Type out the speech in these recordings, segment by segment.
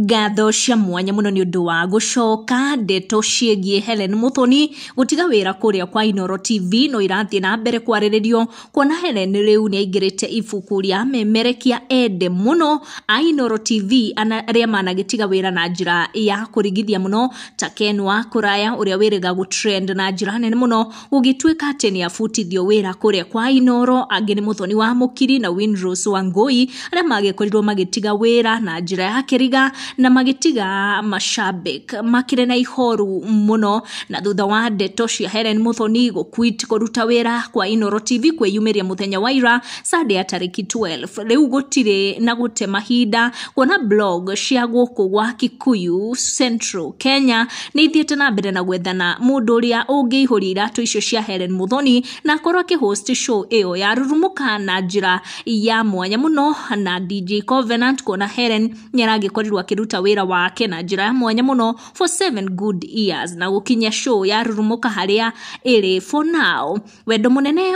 ngatho cia mwanya muno nĩ ũndũ wa gũcoka ndeto ciĩgiĩ helen mũthoni gũtiga wĩra kũrĩa kwa inoro tv no irathiĩ na mbere kwarĩrĩrio kuona helen rĩu nĩ aingĩrĩte ibuku rĩa memerekia ende mũno a inoro tv arĩa managĩtiga wĩra na njĩra ya kũrigithia mũno ta ken wa kũraya ga wĩrĩga trend na njĩra nene mũno gũgĩtuĩka atĩ nĩ abutithio wĩra kũrĩa kwa inoro angĩ nĩ mũthoni wa mũkiri na winrose wa ngũi arĩa magĩkorirwo magĩtiga wĩra na njĩra ya kĩriga na magitiga Mashabik makire na ihoru muno na thutha wa ndeto cia Helen Muthoni gũkuit kũruta wĩra kwa Inoro TV kwĩyumĩria yumeria muthenya waira sade ya tariki 12 rĩu gũtirĩ na gũte mahinda kuona blog cia gũkũ gwa Kikuyu Central Kenya ni ithiĩte na mbere na gwethana mũndũ ũrĩa ũngĩihũria iratũ icio cia Helen Muthoni na akorwo akĩhost show ĩyo ya rurumuka na njĩra ya mwanya muno na DJ Covenant kuona Helen nĩ aragĩkorirwo akĩruta wĩra wake na njĩra ya mwanya muno for seven good years na gũkinyia show ya rurumuka haria ĩrĩ for now wendo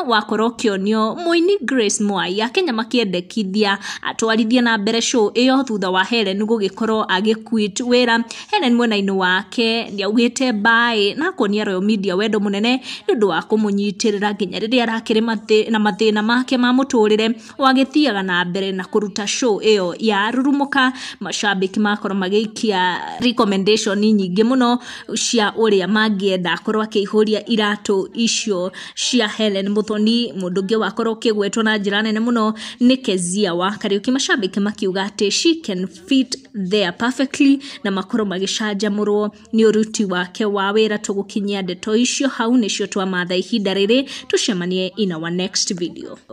wa korokio kĩonio muini grace mwai akenya makĩendekithia atwarithie na mbere show ĩyo thutha wa helen gũgĩkorwo agĩkuit wĩra helen mwena-inĩ wake nĩaugĩte mbaĩ na kuonia royal media wendo mũnene nĩ ũndũ wa kũmũnyitĩrĩra nginya rĩrĩa arakĩrĩ na mathĩna make ma mũtũrĩre wagĩthiaga na mbere na kuruta show ĩyo ya rurumuka mashabiki makorwo magĩikia recommendation må no cia ũrĩa mangĩenda akorwo ria iratå icio cia Helen Muthoni mũndũ ngä wakorwo gwetwo na ra nene no nä Kezia wa Kariuki macambĩki makiuga atĩ she can fit there perfectly na makorwo nä å ruti wake wa gå kinyia ndeto icio hau cio twamatha ihinda rĩrĩ tũcemanie in our next video